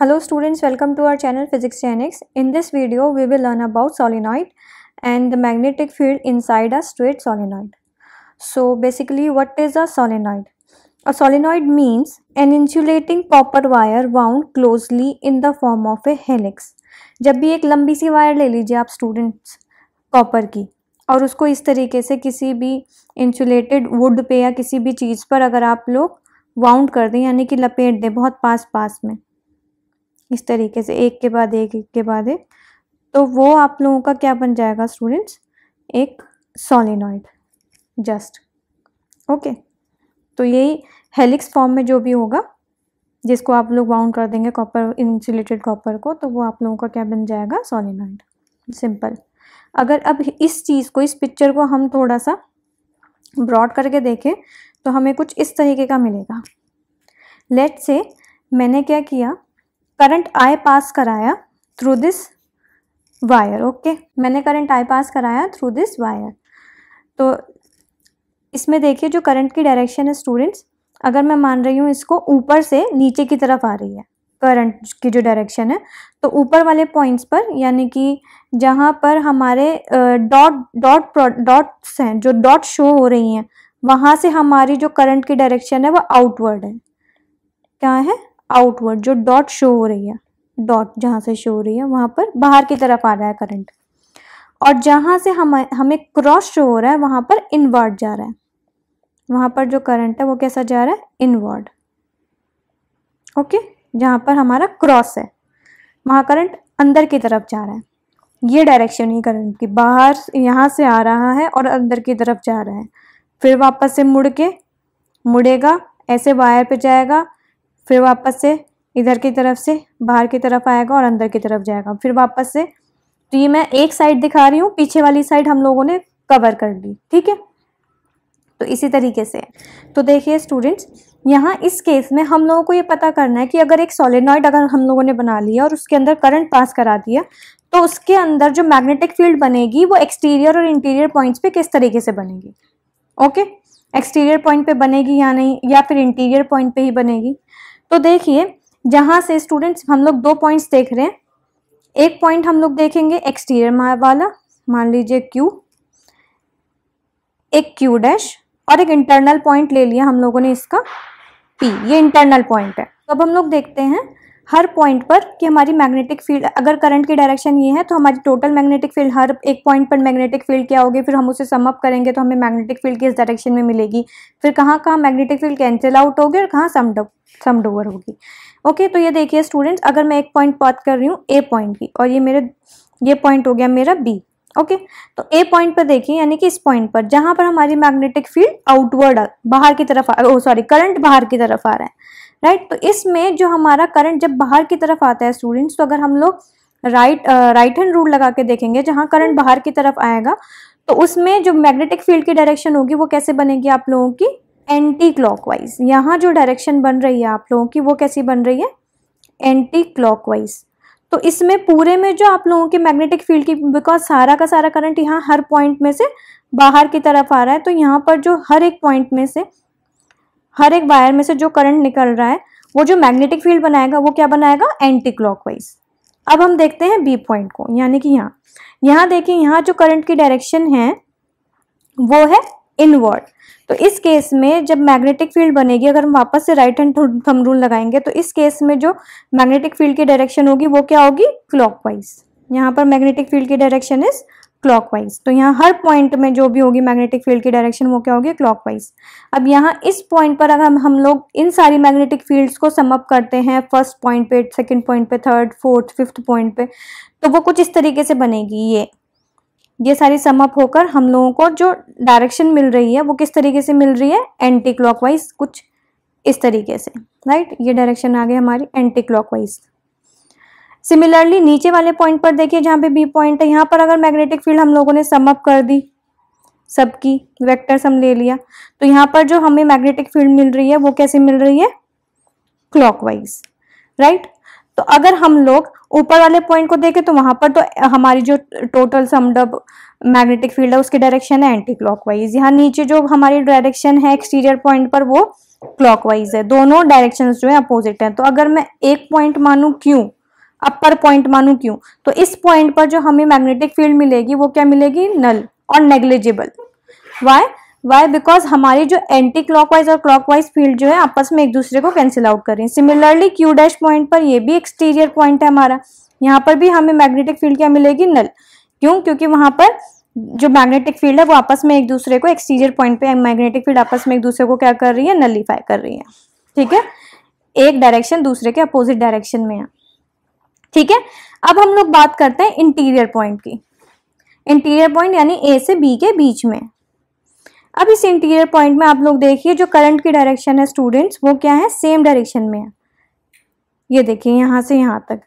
Hello students, welcome to our channel Physics Genix. In this video, we will learn about solenoid and the magnetic field inside a straight solenoid. So basically, what is a solenoid? A solenoid means an insulating copper wire wound closely in the form of a helix. जब भी एक लंबी सी wire ले लीजिए आप students copper की और उसको इस तरीके से किसी भी इंसुलेटेड वुड पे या किसी भी चीज़ पर अगर आप लोग वाउंड कर दें यानी कि लपेट दें बहुत पास पास में इस तरीके से एक के बाद एक एक के बाद एक तो वो आप लोगों का क्या बन जाएगा स्टूडेंट्स एक सोलिनॉइड जस्ट ओके तो यही हेलिक्स फॉर्म में जो भी होगा जिसको आप लोग बाउंड कर देंगे कॉपर इंसुलेटेड कॉपर को तो वो आप लोगों का क्या बन जाएगा सोलिनॉइड सिंपल अगर अब इस चीज़ को इस पिक्चर को हम थोड़ा सा ब्रॉड करके देखें तो हमें कुछ इस तरीके का मिलेगा लेट से मैंने क्या किया करंट आई पास कराया थ्रू दिस वायर ओके मैंने करंट आई पास कराया थ्रू दिस वायर तो इसमें देखिए जो करंट की डायरेक्शन है स्टूडेंट्स अगर मैं मान रही हूँ इसको ऊपर से नीचे की तरफ आ रही है करंट की जो डायरेक्शन है तो ऊपर वाले पॉइंट्स पर यानी कि जहाँ पर हमारे डॉट डॉट डॉट्स हैं जो डॉट शो हो रही हैं वहाँ से हमारी जो करंट की डायरेक्शन है वो आउटवर्ड है क्या है आउटवर्ड जो डॉट शो हो रही है डॉट जहाँ से शो हो रही है वहाँ पर बाहर की तरफ आ रहा है करंट और जहाँ से हम हमें क्रॉस शो हो रहा है वहाँ पर इनवर्ड जा रहा है वहाँ पर जो करंट है वो कैसा जा रहा है इनवर्ड ओके जहाँ पर हमारा क्रॉस है वहाँ करंट अंदर की तरफ जा रहा है ये डायरेक्शन ही करंट की बाहर यहाँ से आ रहा है और अंदर की तरफ जा रहा है फिर वापस से मुड़ के मुड़ेगा ऐसे वायर पे जाएगा फिर वापस से इधर की तरफ से बाहर की तरफ आएगा और अंदर की तरफ जाएगा फिर वापस से तो ये मैं एक साइड दिखा रही हूँ पीछे वाली साइड हम लोगों ने कवर कर ली ठीक है तो इसी तरीके से तो देखिए स्टूडेंट्स यहाँ इस केस में हम लोगों को ये पता करना है कि अगर एक सॉलिनॉइड अगर हम लोगों ने बना लिया और उसके अंदर करंट पास करा दिया तो उसके अंदर जो मैग्नेटिक फील्ड बनेगी वो एक्सटीरियर और इंटीरियर पॉइंट्स पे किस तरीके से बनेगी ओके एक्सटीरियर पॉइंट पे बनेगी या नहीं या फिर इंटीरियर पॉइंट पे ही बनेगी तो देखिए जहाँ से स्टूडेंट्स हम लोग दो पॉइंट्स देख रहे हैं एक पॉइंट हम लोग देखेंगे एक्सटीरियर वाला मान लीजिए क्यू एक क्यू डैश और एक इंटरनल पॉइंट ले लिया हम लोगों ने इसका पी ये इंटरनल पॉइंट है तो अब हम लोग देखते हैं हर पॉइंट पर कि हमारी मैग्नेटिक फील्ड अगर करंट की डायरेक्शन ये है तो हमारी टोटल मैग्नेटिक फील्ड हर एक पॉइंट पर मैग्नेटिक फील्ड क्या होगी फिर हम उसे सम अप करेंगे तो हमें मैग्नेटिक फील्ड किस डायरेक्शन में मिलेगी फिर कहाँ कहाँ मैग्नेटिक फील्ड कैंसिल आउट होगी और कहाँ समड ओवर होगी ओके तो ये देखिए स्टूडेंट्स अगर मैं एक पॉइंट बात कर रही हूँ ए पॉइंट की और ये मेरे ये पॉइंट हो गया मेरा बी ओके okay, तो ए पॉइंट पर देखिए यानी कि इस पॉइंट पर जहां पर हमारी मैग्नेटिक फील्ड आउटवर्ड बाहर की तरफ आ सॉरी करंट बाहर की तरफ आ रहा है राइट तो इसमें जो हमारा करंट जब बाहर की तरफ आता है स्टूडेंट्स तो अगर हम लोग राइट राइट हैंड रूल लगा के देखेंगे जहाँ करंट बाहर की तरफ आएगा तो उसमें जो मैग्नेटिक फील्ड की डायरेक्शन होगी वो कैसे बनेगी आप लोगों की एंटी क्लॉकवाइज यहाँ जो डायरेक्शन बन रही है आप लोगों की वो कैसी बन रही है एंटी क्लॉकवाइज तो इसमें पूरे में जो आप लोगों की मैग्नेटिक फील्ड की बिकॉज सारा का सारा करंट यहाँ हर पॉइंट में से बाहर की तरफ आ रहा है तो यहाँ पर जो हर एक पॉइंट में से हर एक वायर में से जो करंट निकल रहा है वो जो मैग्नेटिक फील्ड बनाएगा वो क्या बनाएगा एंटी क्लॉकवाइज अब हम देखते हैं बी पॉइंट को यानी कि यहाँ यहाँ देखिए यहाँ जो करंट की डायरेक्शन है वो है इनवर्ड तो इस केस में जब मैग्नेटिक फील्ड बनेगी अगर हम वापस से राइट हैंड थम रूल लगाएंगे तो इस केस में जो मैग्नेटिक फील्ड की डायरेक्शन होगी वो क्या होगी क्लॉकवाइज यहाँ पर मैग्नेटिक फील्ड की डायरेक्शन इज क्लॉकवाइज तो यहाँ हर पॉइंट में जो भी होगी मैग्नेटिक फील्ड की डायरेक्शन वो क्या होगी क्लॉकवाइज अब यहाँ इस पॉइंट पर अगर हम हम लोग इन सारी मैग्नेटिक फील्ड्स को समअप करते हैं फर्स्ट पॉइंट पे सेकंड पॉइंट पे थर्ड फोर्थ फिफ्थ पॉइंट पे तो वो कुछ इस तरीके से बनेगी ये ये सारी समअप होकर हम लोगों को जो डायरेक्शन मिल रही है वो किस तरीके से मिल रही है एंटी क्लॉकवाइज कुछ इस तरीके से राइट ये डायरेक्शन आ गई हमारी एंटी क्लॉकवाइज सिमिलरली नीचे वाले पॉइंट पर देखिए जहाँ पे बी पॉइंट है यहाँ पर अगर मैग्नेटिक फील्ड हम लोगों ने समअप कर दी सबकी वेक्टर्स हम ले लिया तो यहाँ पर जो हमें मैग्नेटिक फील्ड मिल रही है वो कैसे मिल रही है क्लॉकवाइज राइट तो अगर हम लोग ऊपर वाले पॉइंट को देखें तो वहां पर तो हमारी जो टोटल समडब मैग्नेटिक फील्ड है उसकी डायरेक्शन है एंटी क्लॉकवाइज यहाँ नीचे जो हमारी डायरेक्शन है एक्सटीरियर पॉइंट पर वो क्लॉकवाइज है दोनों डायरेक्शंस जो है अपोजिट हैं तो अगर मैं एक पॉइंट मानू क्यू अपर पॉइंट मानू क्यों तो इस पॉइंट पर जो हमें मैग्नेटिक फील्ड मिलेगी वो क्या मिलेगी नल और नेग्लिजिबल वाई वाई बिकॉज हमारी जो एंटी क्लॉकवाइज और क्लॉकवाइज फील्ड जो है आपस में एक दूसरे को कैंसिल आउट करें सिमिलरली क्यू डैश पॉइंट पर ये भी एक्सटीरियर पॉइंट है हमारा यहाँ पर भी हमें मैग्नेटिक फील्ड क्या मिलेगी नल क्यों क्योंकि वहाँ पर जो मैग्नेटिक फील्ड है वो आपस में एक दूसरे को एक्सटीरियर पॉइंट पे मैग्नेटिक फील्ड आपस में एक दूसरे को क्या कर रही है नलीफाई कर रही है ठीक है एक डायरेक्शन दूसरे के अपोजिट डायरेक्शन में है ठीक है अब हम लोग बात करते हैं इंटीरियर पॉइंट की इंटीरियर पॉइंट यानी ए से बी के बीच में अब इस इंटीरियर पॉइंट में आप लोग देखिए जो करंट की डायरेक्शन है स्टूडेंट्स वो क्या है सेम डायरेक्शन में है ये देखिए यहाँ से यहाँ तक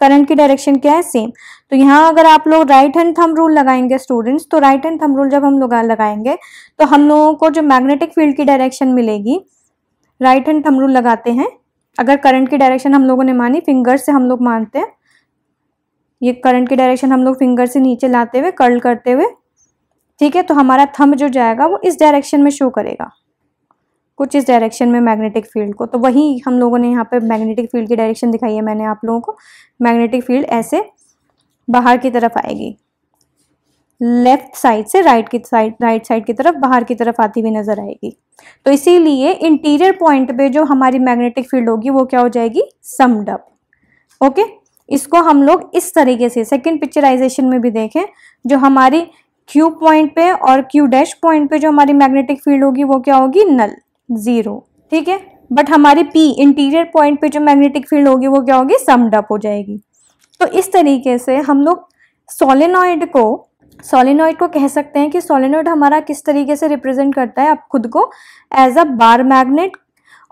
करंट की डायरेक्शन क्या है सेम तो यहाँ अगर आप लोग राइट हैंड थम रूल लगाएंगे स्टूडेंट्स तो राइट हैंड थम रूल जब हम लोग लगाएंगे तो हम लोगों को जो मैग्नेटिक फील्ड की डायरेक्शन मिलेगी राइट हैंड थम रूल लगाते हैं अगर करंट की डायरेक्शन हम लोगों ने मानी फिंगर से हम लोग मानते हैं ये करंट की डायरेक्शन हम लोग फिंगर से नीचे लाते हुए कर्ल करते हुए ठीक है तो हमारा थंब जो जाएगा वो इस डायरेक्शन में शो करेगा कुछ इस डायरेक्शन में मैग्नेटिक फील्ड को तो वही हम लोगों ने यहाँ पर मैग्नेटिक फील्ड की डायरेक्शन दिखाई है मैंने आप लोगों को मैग्नेटिक फील्ड ऐसे बाहर की तरफ आएगी लेफ्ट साइड से राइट की साइड राइट साइड की तरफ बाहर की तरफ आती हुई नजर आएगी तो इसीलिए इंटीरियर पॉइंट पे जो हमारी मैग्नेटिक फील्ड होगी वो क्या हो जाएगी समड अप ओके इसको हम लोग इस तरीके से सेकंड पिक्चराइजेशन में भी देखें जो हमारी क्यू पॉइंट पे और क्यू डैश पॉइंट पे जो हमारी मैग्नेटिक फील्ड होगी वो क्या होगी नल ज़ीरो ठीक है बट हमारी पी इंटीरियर पॉइंट पे जो मैग्नेटिक फील्ड होगी वो क्या होगी समडअप हो जाएगी तो इस तरीके से हम लोग सोलिनॉइड को सोलिनॉइड को कह सकते हैं कि सोलिनॉइड हमारा किस तरीके से रिप्रेजेंट करता है आप खुद को एज अ बार मैग्नेट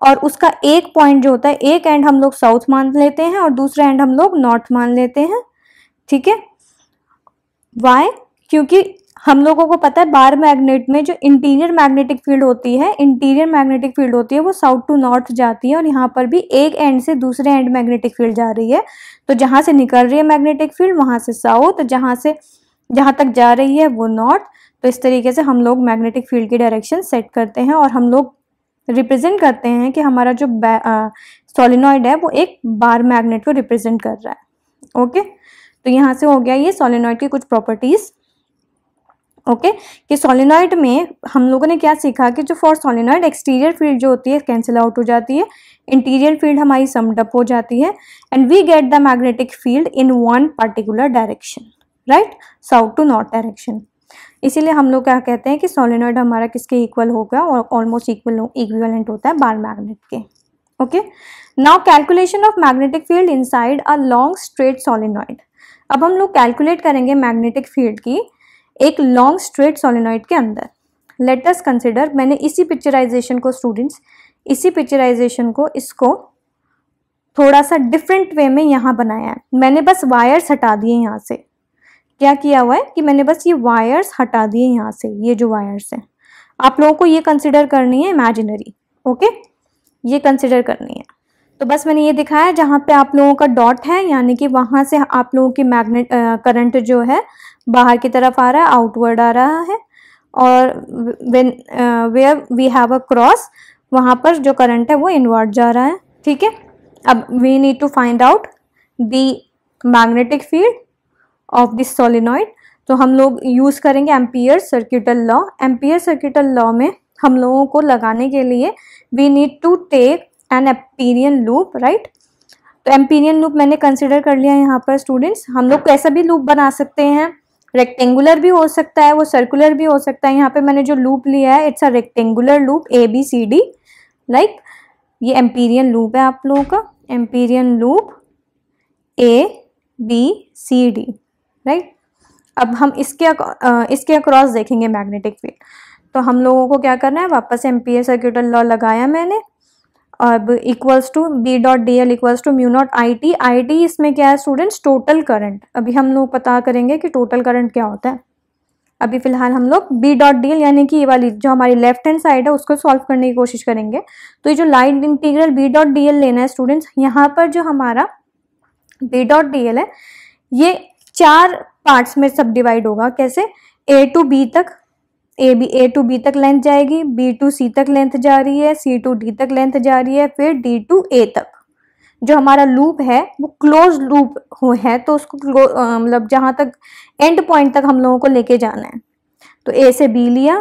और उसका एक पॉइंट जो होता है एक एंड हम लोग साउथ मान लेते हैं और दूसरा एंड हम लोग नॉर्थ मान लेते हैं ठीक है वाई क्योंकि हम लोगों को पता है बार मैग्नेट में जो इंटीरियर मैग्नेटिक फील्ड होती है इंटीरियर मैग्नेटिक फील्ड होती है वो साउथ टू नॉर्थ जाती है और यहाँ पर भी एक एंड से दूसरे एंड मैग्नेटिक फील्ड जा रही है तो जहाँ से निकल रही है मैग्नेटिक फील्ड वहाँ से साउथ जहाँ से जहाँ तक जा रही है वो नॉर्थ तो इस तरीके से हम लोग मैग्नेटिक फील्ड की डायरेक्शन सेट करते हैं और हम लोग रिप्रेजेंट करते हैं कि हमारा जो सोलिनॉइड है वो एक बार मैग्नेट को रिप्रेजेंट कर रहा है ओके तो यहाँ से हो गया ये सोलिनॉइड की कुछ प्रॉपर्टीज़ ओके okay? कि सोलिनॉइड में हम लोगों ने क्या सीखा कि जो फॉर सोलिनॉइड एक्सटीरियर फील्ड जो होती है कैंसिल आउट हो जाती है इंटीरियर फील्ड हमारी समडअप हो जाती है and we get the magnetic field in one particular direction right south to north direction इसीलिए हम लोग क्या कहते हैं कि सोलेनॉइड हमारा किसके इक्वल होगा और ऑलमोस्ट इक्वल इक्विवेलेंट होता है बार मैग्नेट के okay now calculation of magnetic field inside a long straight solenoid अब हम लोग कैलकुलेट करेंगे मैग्नेटिक फील्ड की एक लॉन्ग स्ट्रेट सोलिनोइड के अंदर लेट अस कंसिडर मैंने इसी पिक्चराइजेशन को स्टूडेंट्स इसी पिक्चराइजेशन को इसको थोड़ा सा डिफरेंट वे में यहाँ बनाया है मैंने बस वायर्स हटा दिए यहाँ से क्या किया हुआ है कि मैंने बस ये वायर्स हटा दिए यहाँ से ये जो वायर्स हैं आप लोगों को ये कंसिडर करनी है इमेजिनरी ओके ये कंसिडर करनी है तो बस मैंने ये दिखाया जहाँ पे आप लोगों का डॉट है यानी कि वहाँ से आप लोगों की मैग्नेट करंट जो है बाहर की तरफ आ रहा है आउटवर्ड आ रहा है और when where we have a cross वहाँ पर जो करंट है वो इनवर्ड जा रहा है ठीक है अब we need to find out the magnetic field of this solenoid तो हम लोग यूज़ करेंगे ampere circuital law ampere circuital law में हम लोगों को लगाने के लिए we need to take an amperian loop right तो एम्पीरियन लूप मैंने कंसिडर कर लिया यहाँ पर स्टूडेंट्स हम लोग कैसा भी लूप बना सकते हैं रेक्टेंगुलर भी हो सकता है वो सर्कुलर भी हो सकता है यहाँ पे मैंने जो लूप लिया है it's a rectangular loop A B C D like ये एम्पीरियन लूप है आप लोगों का amperian loop A B C D right अब हम इसके इसके अक्रॉस देखेंगे मैग्नेटिक फील्ड तो हम लोगों को क्या करना है वापस एम पी सर्क्यूटल लॉ लगाया मैंने अब equals to B dot D L equals to mu naught I T I T इसमें क्या है स्टूडेंट्स टोटल करंट अभी हम लोग पता करेंगे कि टोटल करंट क्या होता है अभी फिलहाल हम लोग बी डॉट डी एल यानी कि ये वाली जो हमारी लेफ्ट हैंड साइड है उसको सॉल्व करने की कोशिश करेंगे तो ये जो line integral B dot D L लेना है स्टूडेंट्स यहाँ पर जो हमारा बी डॉट डी एल है ये चार पार्ट्स में सब डिवाइड होगा कैसे ए टू बी तक A B A to B तक लेंथ जाएगी बी टू सी तक लेंथ जा रही है सी टू डी तक लेंथ जा रही है फिर डी टू ए तक जो हमारा लूप है वो क्लोज लूप है तो उसको मतलब जहाँ तक एंड पॉइंट तक हम लोगों को लेके जाना है तो ए से बी लिया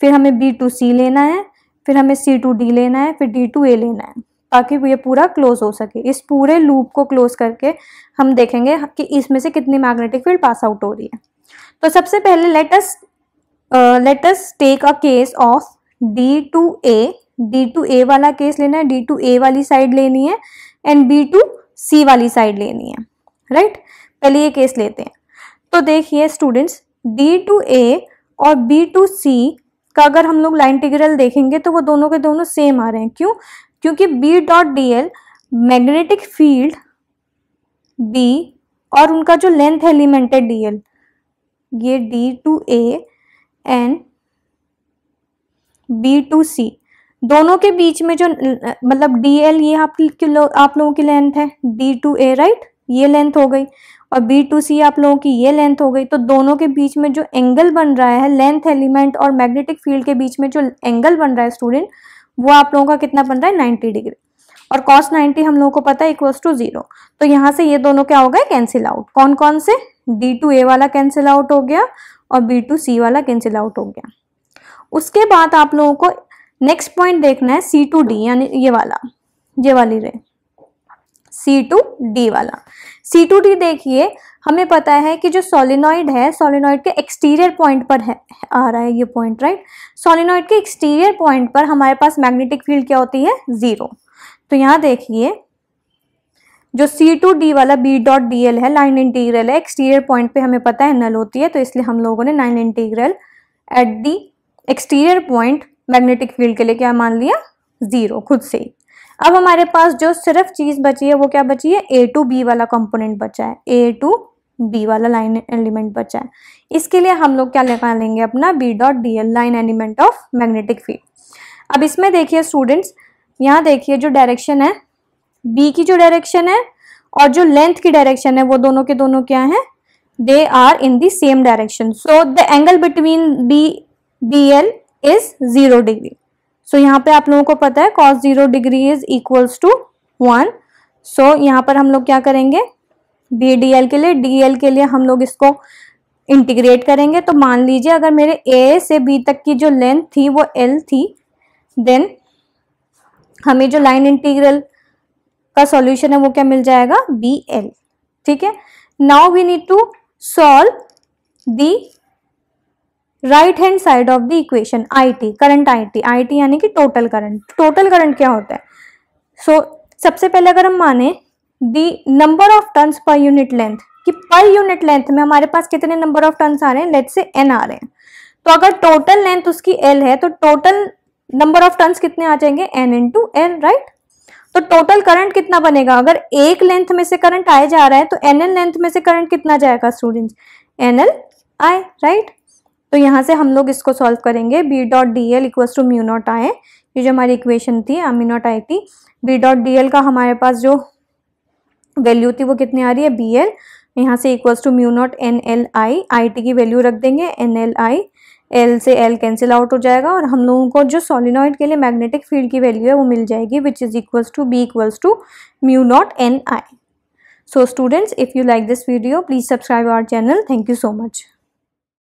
फिर हमें बी टू सी लेना है फिर हमें सी टू डी लेना है फिर डी टू ए लेना है ताकि ये पूरा क्लोज हो सके इस पूरे लूप को क्लोज करके हम देखेंगे कि इसमें से कितनी मैग्नेटिक फील्ड पास आउट हो रही है तो सबसे पहले let's let's take a case of D to A D to A वाला केस लेना है डी टू ए वाली साइड लेनी है एंड बी टू सी वाली साइड लेनी है राइट right? पहले ये केस लेते हैं तो देखिए स्टूडेंट्स डी टू ए और बी टू सी का अगर हम लोग लाइन इंटीग्रल देखेंगे तो वो दोनों के दोनों सेम आ रहे हैं क्यों क्योंकि B dot D L magnetic field B और उनका जो लेंथ एलिमेंट है डी एल ये D to A and B to C दोनों के बीच में जो मतलब डी एल ये आप लो, आप लोगों की लेंथ है डी टू ए राइट ये लेंथ हो गई और बी टू सी आप लोगों की ये लेंथ हो गई तो दोनों के बीच में जो एंगल बन रहा है लेंथ एलिमेंट और मैग्नेटिक फील्ड के बीच में जो एंगल बन रहा है स्टूडेंट वो आप लोगों का कितना बन रहा है नाइन्टी डिग्री और कॉस नाइन्टी हम लोगों को पता है इक्वल्स टू जीरो तो यहाँ से ये दोनों क्या हो गए कैंसिल आउट कौन कौन से डी टू ए वाला कैंसिल आउट हो गया और बी टू सी वाला कैंसिल आउट हो गया उसके बाद आप लोगों को नेक्स्ट पॉइंट देखना है सी टू डी यानी ये वाला ये वाली रे सी टू डी वाला सी टू डी देखिए हमें पता है कि जो सोलिनॉइड है सोलिनॉइड के एक्सटीरियर पॉइंट पर है आ रहा है ये पॉइंट राइट सोलिनॉइड के एक्सटीरियर पॉइंट पर हमारे पास मैग्नेटिक फील्ड क्या होती है ज़ीरो तो यहाँ देखिए जो सी टू डी वाला बी डॉट डी एल है लाइन इंटीग्रल है एक्सटीरियर पॉइंट पे हमें पता है नल होती है तो इसलिए हम लोगों ने line integral at the exterior point magnetic field के लिए क्या मान लिया ज़ीरो खुद से ही अब हमारे पास जो सिर्फ चीज़ बची है वो क्या बची है ए टू बी वाला कंपोनेंट बचा है ए टू बी वाला लाइन एलिमेंट बचा है इसके लिए हम लोग क्या निकालेंगे अपना B dot D L line element of magnetic field अब इसमें देखिए स्टूडेंट्स यहाँ देखिए जो डायरेक्शन है बी की जो डायरेक्शन है और जो लेंथ की डायरेक्शन है वो दोनों के दोनों क्या है they are in the same direction so the angle between B B L is zero degree so यहाँ पे आप लोगों को पता है cos zero degree is equals to one so यहाँ पर हम लोग क्या करेंगे बी डी एल के लिए डी के लिए हम लोग इसको इंटीग्रेट करेंगे तो मान लीजिए अगर मेरे ए से बी तक की जो लेंथ थी वो एल थी देन हमें जो लाइन इंटीग्रल का सॉल्यूशन है वो क्या मिल जाएगा बी एल ठीक है now we need to solve the right hand side of the equation I T current I T I T यानी कि टोटल करंट टोटल करंट क्या होता है सो so, सबसे पहले अगर हम माने the number of turns per unit length कि पर यूनिट लेंथ में हमारे पास कितने नंबर ऑफ टर्न्स आ रहे हैं लेट से एन आ रहे हैं तो अगर टोटल लेंथ उसकी एल है तो टोटल नंबर ऑफ टर्न्स कितने आ जाएंगे N into N right तो टोटल करंट कितना बनेगा अगर एक लेंथ में से करंट आए जा रहा है तो एन एल लेंथ में से करंट कितना जाएगा student N L I right तो यहाँ से हम लोग इसको सॉल्व करेंगे B dot D L equal to mu naught I ये जो हमारी इक्वेशन थी म्यू नॉट आई थी बी डॉट डी एल का हमारे पास जो वैल्यू थी वो कितनी आ रही है बी एल यहाँ से equals to mu naught N L I I T की वैल्यू रख देंगे एन एल आई एल से एल कैंसिल आउट हो जाएगा और हम लोगों को जो सोलिनॉइड के लिए मैग्नेटिक फील्ड की वैल्यू है वो मिल जाएगी which is equals to B equals to mu naught N I so students if you like this video please subscribe our channel thank you so much